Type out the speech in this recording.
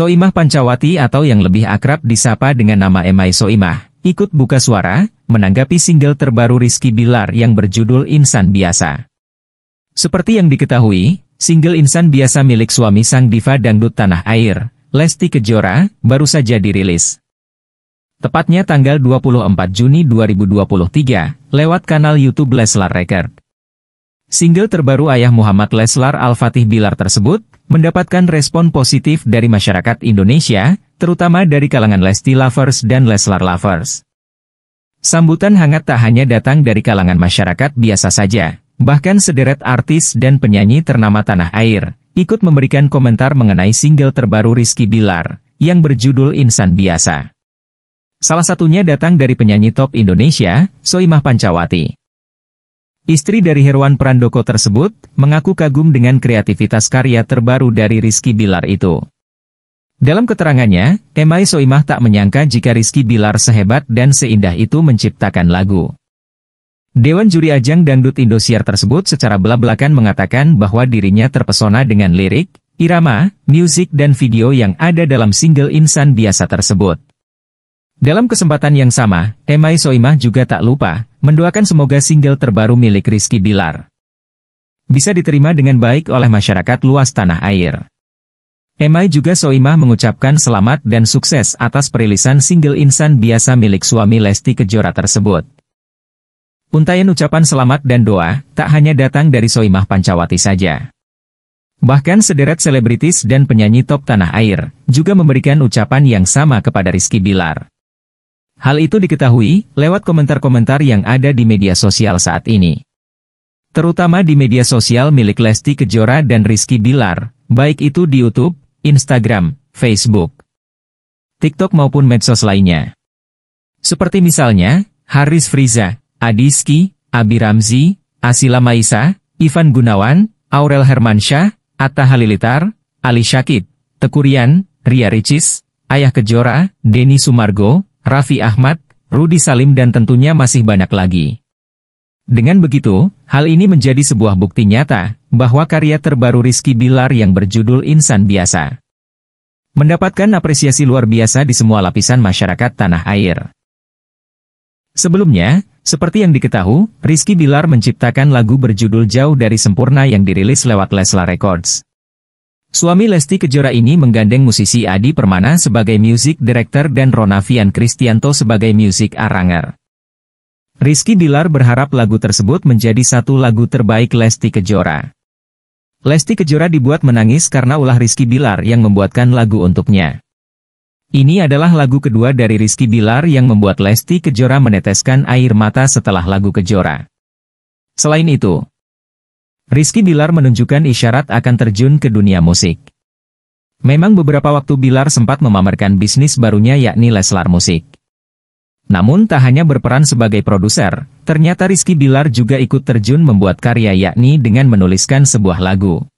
Soimah Pancawati atau yang lebih akrab disapa dengan nama Emai Soimah, ikut buka suara, menanggapi single terbaru Rizky Bilar yang berjudul Insan Biasa. Seperti yang diketahui, single Insan Biasa milik suami sang diva dangdut tanah air, Lesti Kejora, baru saja dirilis. Tepatnya tanggal 24 Juni 2023, lewat kanal Youtube Leslar Record. Single terbaru ayah Muhammad Leslar Al-Fatih Bilar tersebut, mendapatkan respon positif dari masyarakat Indonesia, terutama dari kalangan Lesti Lovers dan Leslar Lovers. Sambutan hangat tak hanya datang dari kalangan masyarakat biasa saja, bahkan sederet artis dan penyanyi ternama tanah air, ikut memberikan komentar mengenai single terbaru Rizky Bilar, yang berjudul Insan Biasa. Salah satunya datang dari penyanyi top Indonesia, Soimah Pancawati. Istri dari Herwan Prandoko tersebut, mengaku kagum dengan kreativitas karya terbaru dari Rizky Bilar itu. Dalam keterangannya, Emai Soimah tak menyangka jika Rizky Bilar sehebat dan seindah itu menciptakan lagu. Dewan Juri Ajang Dangdut Indosiar tersebut secara belak-belakan mengatakan bahwa dirinya terpesona dengan lirik, irama, musik dan video yang ada dalam single Insan Biasa tersebut. Dalam kesempatan yang sama, Emai Soimah juga tak lupa, mendoakan semoga single terbaru milik Rizky Bilar bisa diterima dengan baik oleh masyarakat luas tanah air. Emai juga Soimah mengucapkan selamat dan sukses atas perilisan single insan biasa milik suami Lesti Kejora tersebut. Untayan ucapan selamat dan doa, tak hanya datang dari Soimah Pancawati saja. Bahkan sederet selebritis dan penyanyi top tanah air, juga memberikan ucapan yang sama kepada Rizky Bilar. Hal itu diketahui lewat komentar-komentar yang ada di media sosial saat ini. Terutama di media sosial milik Lesti Kejora dan Rizky Bilar, baik itu di YouTube, Instagram, Facebook, TikTok maupun medsos lainnya. Seperti misalnya, Haris Friza, Adiski, Abi Ramzi, Asila Maisa, Ivan Gunawan, Aurel Hermansyah, Atta Halilitar, Ali Syakib, Tekurian, Ria Ricis, Ayah Kejora, Deni Sumargo, Raffi Ahmad, Rudi Salim dan tentunya masih banyak lagi. Dengan begitu, hal ini menjadi sebuah bukti nyata, bahwa karya terbaru Rizky Bilar yang berjudul Insan Biasa. Mendapatkan apresiasi luar biasa di semua lapisan masyarakat tanah air. Sebelumnya, seperti yang diketahui, Rizky Bilar menciptakan lagu berjudul Jauh Dari Sempurna yang dirilis lewat Leslar Records. Suami Lesti Kejora ini menggandeng musisi Adi Permana sebagai music director dan Ronavian Kristianto sebagai music aranger. Rizky Dilar berharap lagu tersebut menjadi satu lagu terbaik Lesti Kejora. Lesti Kejora dibuat menangis karena ulah Rizky Bilar yang membuatkan lagu untuknya. Ini adalah lagu kedua dari Rizky Bilar yang membuat Lesti Kejora meneteskan air mata setelah lagu Kejora. Selain itu, Rizky Bilar menunjukkan isyarat akan terjun ke dunia musik. Memang beberapa waktu Bilar sempat memamerkan bisnis barunya yakni Leslar Musik. Namun tak hanya berperan sebagai produser, ternyata Rizky Bilar juga ikut terjun membuat karya yakni dengan menuliskan sebuah lagu.